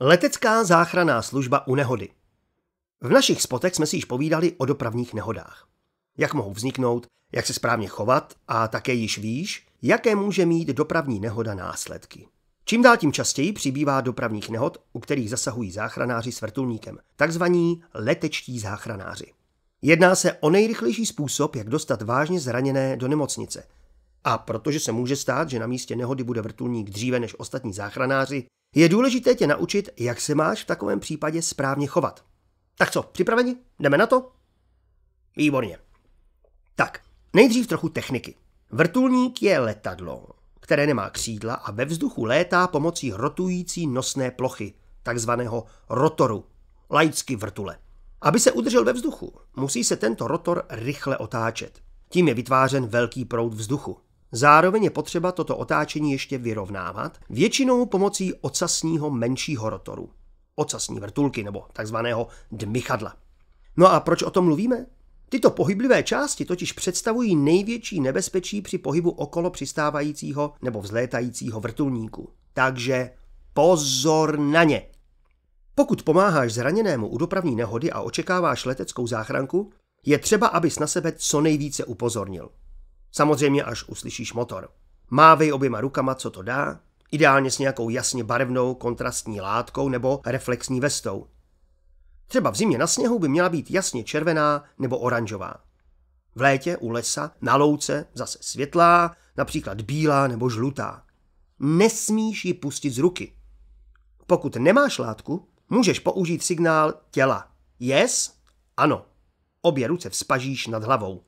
Letecká záchranná služba u nehody. V našich spotech jsme si již povídali o dopravních nehodách. Jak mohou vzniknout, jak se správně chovat a také již víš, jaké může mít dopravní nehoda následky. Čím dál tím častěji přibývá dopravních nehod, u kterých zasahují záchranáři s vrtulníkem, takzvaní letečtí záchranáři. Jedná se o nejrychlejší způsob, jak dostat vážně zraněné do nemocnice. A protože se může stát, že na místě nehody bude vrtulník dříve než ostatní záchranáři, je důležité tě naučit, jak se máš v takovém případě správně chovat. Tak co, připraveni? Jdeme na to? Výborně. Tak, nejdřív trochu techniky. Vrtulník je letadlo, které nemá křídla a ve vzduchu létá pomocí rotující nosné plochy, takzvaného rotoru, laicky vrtule. Aby se udržel ve vzduchu, musí se tento rotor rychle otáčet. Tím je vytvářen velký proud vzduchu. Zároveň je potřeba toto otáčení ještě vyrovnávat, většinou pomocí ocasního menšího rotoru, ocasní vrtulky nebo takzvaného dmychadla. No a proč o tom mluvíme? Tyto pohyblivé části totiž představují největší nebezpečí při pohybu okolo přistávajícího nebo vzlétajícího vrtulníku. Takže pozor na ně! Pokud pomáháš zraněnému u dopravní nehody a očekáváš leteckou záchranku, je třeba, abys na sebe co nejvíce upozornil. Samozřejmě, až uslyšíš motor. Mávej oběma rukama, co to dá, ideálně s nějakou jasně barevnou kontrastní látkou nebo reflexní vestou. Třeba v zimě na sněhu by měla být jasně červená nebo oranžová. V létě u lesa, na louce, zase světlá, například bílá nebo žlutá. Nesmíš ji pustit z ruky. Pokud nemáš látku, můžeš použít signál těla. Yes? Ano. Obě ruce vzpažíš nad hlavou.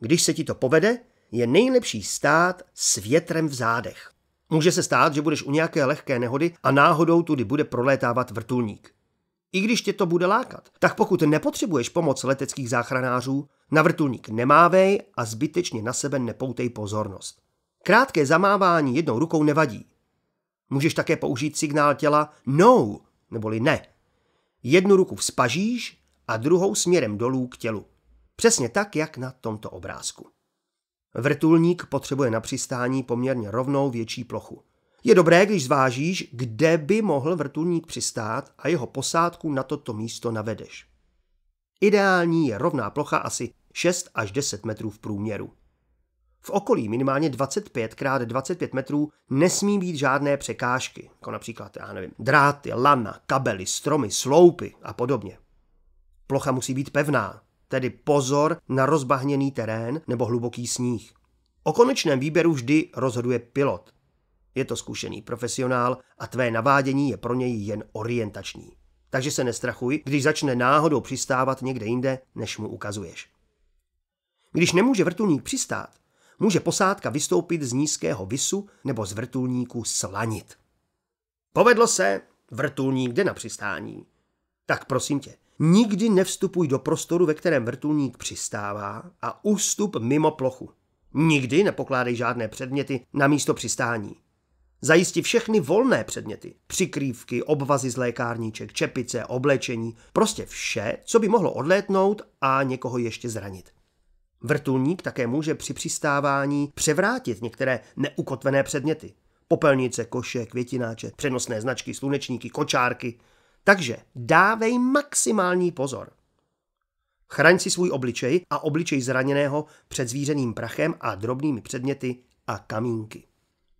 Když se ti to povede, je nejlepší stát s větrem v zádech. Může se stát, že budeš u nějaké lehké nehody a náhodou tudy bude prolétávat vrtulník. I když tě to bude lákat, tak pokud nepotřebuješ pomoc leteckých záchranářů, na vrtulník nemávej a zbytečně na sebe nepoutej pozornost. Krátké zamávání jednou rukou nevadí. Můžeš také použít signál těla no, neboli ne. Jednu ruku vzpažíš a druhou směrem dolů k tělu. Přesně tak, jak na tomto obrázku. Vrtulník potřebuje na přistání poměrně rovnou větší plochu. Je dobré, když zvážíš, kde by mohl vrtulník přistát a jeho posádku na toto místo navedeš. Ideální je rovná plocha asi 6 až 10 metrů v průměru. V okolí minimálně 25 x 25 metrů nesmí být žádné překážky, jako například, já nevím, dráty, lana, kabely, stromy, sloupy a podobně. Plocha musí být pevná, tedy pozor na rozbahněný terén nebo hluboký sníh. O konečném výběru vždy rozhoduje pilot. Je to zkušený profesionál a tvé navádění je pro něj jen orientační. Takže se nestrachuj, když začne náhodou přistávat někde jinde, než mu ukazuješ. Když nemůže vrtulník přistát, může posádka vystoupit z nízkého visu nebo z vrtulníku slanit. Povedlo se, vrtulník jde na přistání. Tak prosím tě, Nikdy nevstupuj do prostoru, ve kterém vrtulník přistává a ústup mimo plochu. Nikdy nepokládej žádné předměty na místo přistání. Zajisti všechny volné předměty. Přikrývky, obvazy z lékárníček, čepice, oblečení, prostě vše, co by mohlo odlétnout a někoho ještě zranit. Vrtulník také může při přistávání převrátit některé neukotvené předměty. Popelnice, koše, květináče, přenosné značky, slunečníky, kočárky. Takže dávej maximální pozor. Chraň si svůj obličej a obličej zraněného před zvířeným prachem a drobnými předměty a kamínky.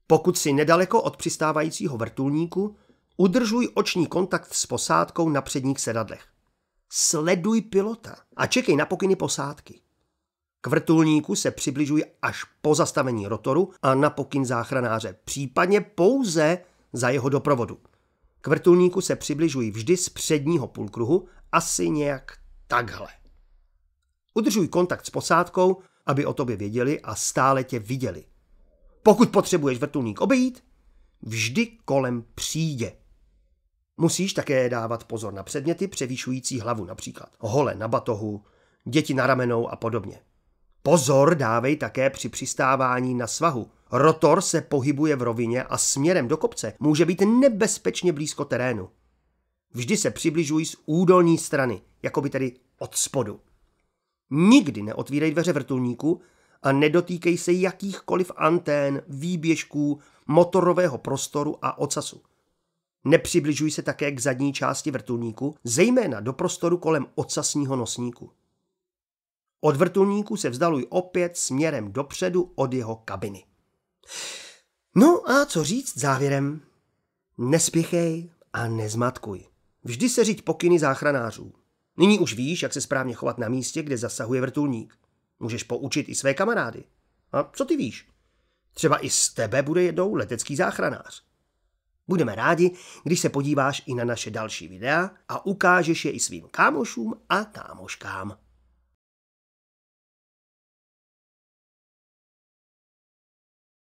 Pokud si nedaleko od přistávajícího vrtulníku, udržuj oční kontakt s posádkou na předních sedadlech. Sleduj pilota a čekej na pokyny posádky. K vrtulníku se přibližuj až po zastavení rotoru a na pokyn záchranáře, případně pouze za jeho doprovodu. K vrtulníku se přibližují vždy z předního půlkruhu, asi nějak takhle. Udržuj kontakt s posádkou, aby o tobě věděli a stále tě viděli. Pokud potřebuješ vrtulník obejít, vždy kolem přijde. Musíš také dávat pozor na předměty převýšující hlavu, například hole na batohu, děti na ramenou a podobně. Pozor dávej také při přistávání na svahu – Rotor se pohybuje v rovině a směrem do kopce může být nebezpečně blízko terénu. Vždy se přibližují z údolní strany, jako by tedy od spodu. Nikdy neotvírej dveře vrtulníku a nedotýkej se jakýchkoliv antén, výběžků, motorového prostoru a ocasu. Nepřibližuj se také k zadní části vrtulníku, zejména do prostoru kolem ocasního nosníku. Od vrtulníku se vzdaluj opět směrem dopředu od jeho kabiny. No a co říct závěrem? Nespěchej a nezmatkuj. Vždy se říct pokyny záchranářů. Nyní už víš, jak se správně chovat na místě, kde zasahuje vrtulník. Můžeš poučit i své kamarády. A co ty víš? Třeba i z tebe bude jednou letecký záchranář. Budeme rádi, když se podíváš i na naše další videa a ukážeš je i svým kámošům a kámoškám.